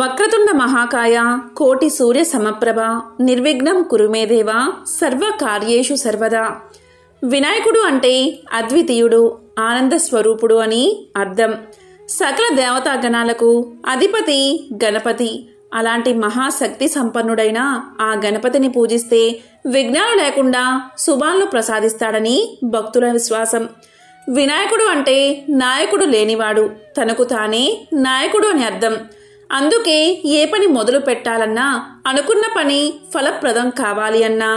వక్రతుండ మహాకాయ కోటి సూర్య సమప్రభ నిర్విఘ్నం కురుమేదేవ సర్వకార్యేషు సర్వదా వినాయకుడు అంటే అద్వితీయుడు ఆనంద స్వరూపుడు అని అర్థం సకల దేవతా గణాలకు అధిపతి గణపతి అలాంటి మహాశక్తి సంపన్నుడైన ఆ గణపతిని పూజిస్తే విఘ్నాలు లేకుండా శుభాలను ప్రసాదిస్తాడని భక్తుల విశ్వాసం వినాయకుడు అంటే నాయకుడు లేనివాడు తనకు తానే నాయకుడు అని అర్థం అందుకే ఏ పని మొదలు పెట్టాలన్నా అనుకున్న పని ఫలప్రదం కావాలి అన్నా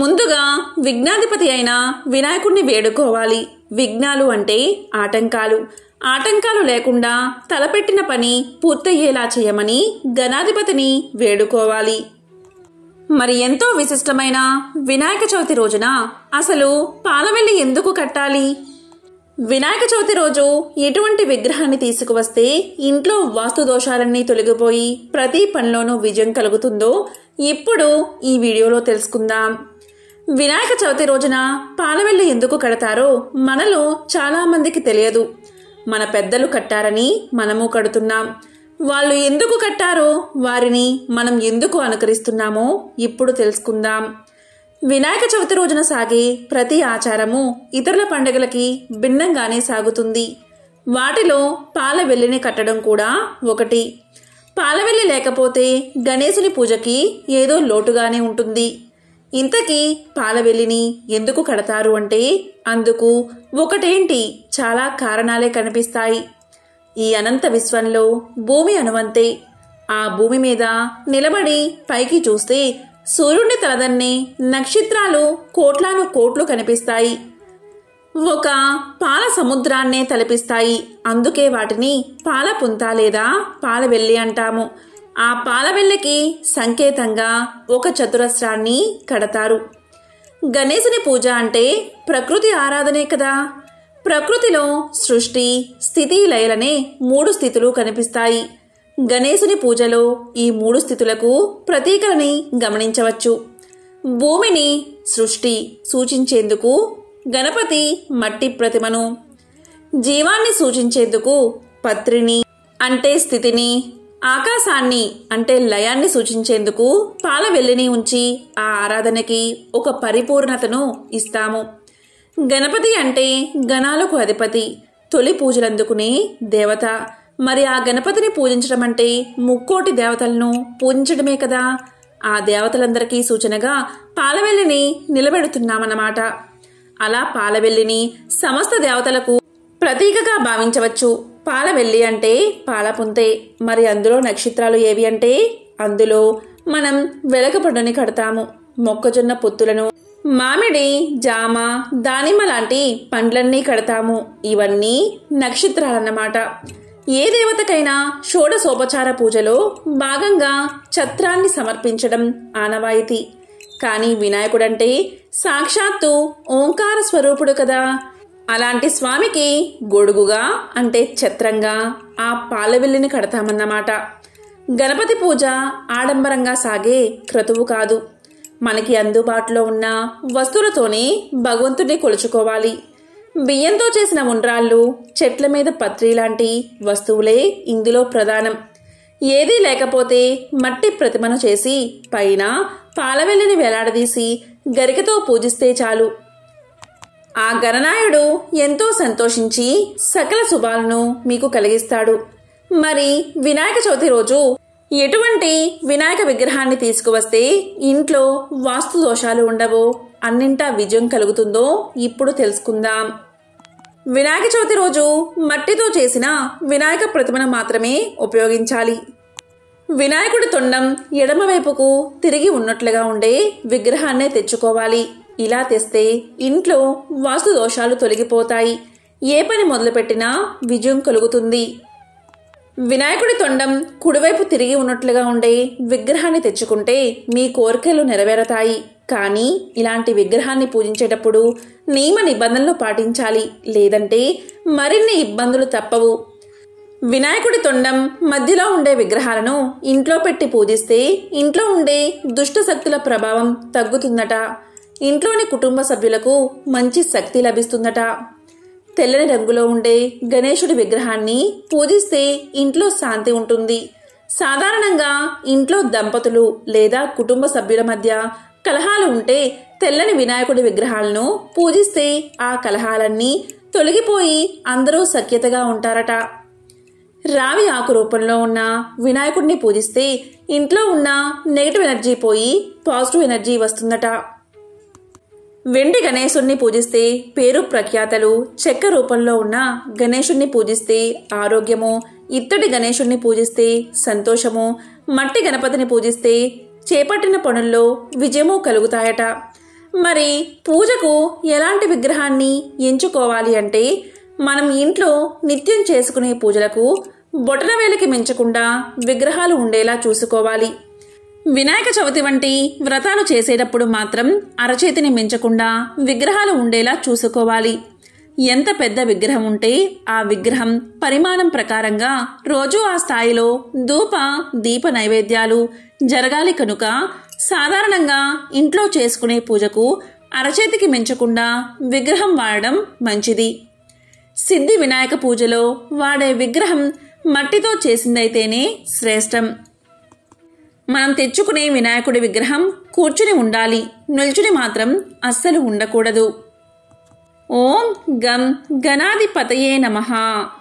ముందుగా విఘ్నాధిపతి అయిన వినాయకుడిని వేడుకోవాలి విఘ్నాలు అంటే ఆటంకాలు ఆటంకాలు లేకుండా తలపెట్టిన పని పూర్తయ్యేలా చేయమని గణాధిపతిని వేడుకోవాలి మరి ఎంతో విశిష్టమైన వినాయక చవితి రోజున అసలు పాలవెల్లి ఎందుకు కట్టాలి వినాయక చవితి రోజు ఎటువంటి విగ్రహాన్ని తీసుకువస్తే ఇంట్లో వాస్తు దోషాలన్నీ తొలగిపోయి ప్రతి పనిలోనూ విజయం కలుగుతుందో ఇప్పుడు ఈ వీడియోలో తెలుసుకుందాం వినాయక చవితి రోజున పాలవెల్లు ఎందుకు కడతారో మనలో చాలామందికి తెలియదు మన పెద్దలు కట్టారని మనము కడుతున్నాం వాళ్ళు ఎందుకు కట్టారో వారిని మనం ఎందుకు అనుకరిస్తున్నామో ఇప్పుడు తెలుసుకుందాం వినాయక చవితి రోజున సాగే ప్రతి ఆచారము ఇతరుల పండుగలకి భిన్నంగానే సాగుతుంది వాటిలో పాల వెల్లిని కట్టడం కూడా ఒకటి పాలవెల్లి లేకపోతే గణేశుని పూజకి ఏదో లోటుగానే ఉంటుంది ఇంతకీ పాలవెల్లిని ఎందుకు కడతారు అంటే అందుకు ఒకటేంటి చాలా కారణాలే కనిపిస్తాయి ఈ అనంత విశ్వంలో భూమి అనువంతే ఆ భూమి మీద నిలబడి పైకి చూస్తే సూర్యుడిని తలదన్ని నక్షత్రాలు కోట్లాను కోట్లు కనిపిస్తాయి ఒక పాల సముద్రాన్నే తలపిస్తాయి అందుకే వాటిని పాలపుంత లేదా పాలవెల్లి అంటాము ఆ పాలవెల్లికి సంకేతంగా ఒక చతురస్రాన్ని కడతారు గణేశుని పూజ అంటే ప్రకృతి ఆరాధనే కదా ప్రకృతిలో సృష్టి స్థితి లయలనే మూడు స్థితులు కనిపిస్తాయి గణేశుని పూజలో ఈ మూడు స్థితులకు ప్రతీకలని గమనించవచ్చు భూమిని సృష్టి సూచించేందుకు గణపతి మట్టి ప్రతిమను జీవాన్ని సూచించేందుకు పత్రిని అంటే స్థితిని ఆకాశాన్ని అంటే లయాన్ని సూచించేందుకు పాలవెల్లిని ఉంచి ఆ ఆరాధనకి ఒక పరిపూర్ణతను ఇస్తాము గణపతి అంటే గణాలకు అధిపతి తొలి పూజలందుకునే దేవత మరి ఆ గణపతిని పూజించడం అంటే ముక్కోటి దేవతలను పూజించడమే కదా ఆ దేవతలందరికీ సూచనగా పాలవెల్లిని నిలబెడుతున్నామన్నమాట అలా పాలవెల్లిని సమస్త దేవతలకు ప్రతీకగా భావించవచ్చు పాలవెల్లి అంటే పాలపుంతే మరి అందులో నక్షత్రాలు ఏవి అంటే అందులో మనం వెలగపడుని కడతాము మొక్కజొన్న పొత్తులను మామిడి జామ దానిమ్మ లాంటి పండ్లన్నీ కడతాము ఇవన్నీ నక్షత్రాలన్నమాట ఏ దేవతకైనా షోడశోపచార పూజలో భాగంగా ఛత్రాన్ని సమర్పించడం ఆనవాయితీ కానీ వినాయకుడంటే సాక్షాత్తు ఓంకార స్వరూపుడు కదా అలాంటి స్వామికి గొడుగుగా అంటే ఛత్రంగా ఆ పాలవెల్లిని కడతామన్నమాట గణపతి పూజ ఆడంబరంగా సాగే క్రతువు కాదు మనకి అందుబాటులో ఉన్న వస్తువులతోనే భగవంతుడిని కొలుచుకోవాలి బియ్యంతో చేసిన ఉండ్రాళ్ళు చెట్ల మీద పత్రి లాంటి వస్తువులే ఇందులో ప్రధానం ఏదీ లేకపోతే మట్టి ప్రతిమను చేసి పైన పాలవెల్లిని వేలాడదీసి గరికతో పూజిస్తే చాలు ఆ గణనాయుడు ఎంతో సంతోషించి సకల శుభాలను మీకు కలిగిస్తాడు మరి వినాయక చవితి రోజు ఎటువంటి వినాయక విగ్రహాన్ని తీసుకువస్తే ఇంట్లో వాస్తు దోషాలు ఉండవో అన్నింటా విజయం కలుగుతుందో ఇప్పుడు తెలుసుకుందాం వినాయక చవితి రోజు మట్టితో చేసిన వినాయక ప్రతిమను మాత్రమే ఉపయోగించాలి వినాయకుడి తొండం ఎడమవైపుకు తిరిగి ఉన్నట్లుగా ఉండే విగ్రహాన్నే తెచ్చుకోవాలి ఇలా తెస్తే ఇంట్లో వాస్తు దోషాలు తొలగిపోతాయి ఏ పని మొదలుపెట్టినా విజయం కలుగుతుంది వినాయకుడి తొండం కుడివైపు తిరిగి ఉన్నట్లుగా ఉండే విగ్రహాన్ని తెచ్చుకుంటే మీ కోరికలు నెరవేరతాయి కానీ ఇలాంటి విగ్రహాన్ని పూజించేటప్పుడు నియమ నిబంధనలు పాటించాలి లేదంటే మరిన్ని ఇబ్బందులు తప్పవు వినాయకుడి తొండం మధ్యలో ఉండే విగ్రహాలను ఇంట్లో పెట్టి పూజిస్తే ఇంట్లో ఉండే దుష్ట శక్తుల ప్రభావం తగ్గుతుందట ఇంట్లోని కుటుంబ సభ్యులకు మంచి శక్తి లభిస్తుందట తెల్లని రంగులో ఉండే గణేశుడి విగ్రహాన్ని పూజిస్తే ఇంట్లో శాంతి ఉంటుంది సాధారణంగా ఇంట్లో దంపతులు లేదా కుటుంబ సభ్యుల మధ్య కలహాలు ఉంటే తెల్లని వినాయకుడి విగ్రహాలను పూజిస్తే ఆ కలహాలన్నీ తొలగిపోయి అందరూ సఖ్యతగా ఉంటారట రావి ఆకు రూపంలో ఉన్న వినాయకుడిని పూజిస్తే ఇంట్లో ఉన్న నెగిటివ్ ఎనర్జీ పోయి పాజిటివ్ ఎనర్జీ వస్తుందట వెండి గణేశుణ్ణి పూజిస్తే పేరు ప్రఖ్యాతలు చెక్క రూపంలో ఉన్న గణేశుణ్ణి పూజిస్తే ఆరోగ్యము ఇత్తడి గణేశుణ్ణి పూజిస్తే సంతోషము మట్టి గణపతిని పూజిస్తే చేపట్టిన పనుల్లో విజయము కలుగుతాయట మరి పూజకు ఎలాంటి విగ్రహాన్ని ఎంచుకోవాలి అంటే మనం ఇంట్లో నిత్యం చేసుకునే పూజలకు బొటనవేలకి మించకుండా విగ్రహాలు ఉండేలా చూసుకోవాలి వినాయక చవితి వంటి వ్రతాలు చేసేటప్పుడు మాత్రం అరచేతిని మించకుండా విగ్రహాలు ఉండేలా చూసుకోవాలి ఎంత పెద్ద విగ్రహం ఉంటే ఆ విగ్రహం పరిమాణం ప్రకారంగా రోజు ఆ స్థాయిలో ధూప దీప నైవేద్యాలు జరగాలి కనుక సాధారణంగా ఇంట్లో చేసుకునే పూజకు అరచేతికి మించకుండా విగ్రహం వాడడం మంచిది సిద్ధి వినాయక పూజలో వాడే విగ్రహం మట్టితో చేసిందైతేనే శ్రేష్టం మనం తెచ్చుకునే వినాయకుడి విగ్రహం కూర్చుని ఉండాలి నిల్చుని మాత్రం అస్సలు ఉండకూడదు ఓం గం గణాధిపతయే నమ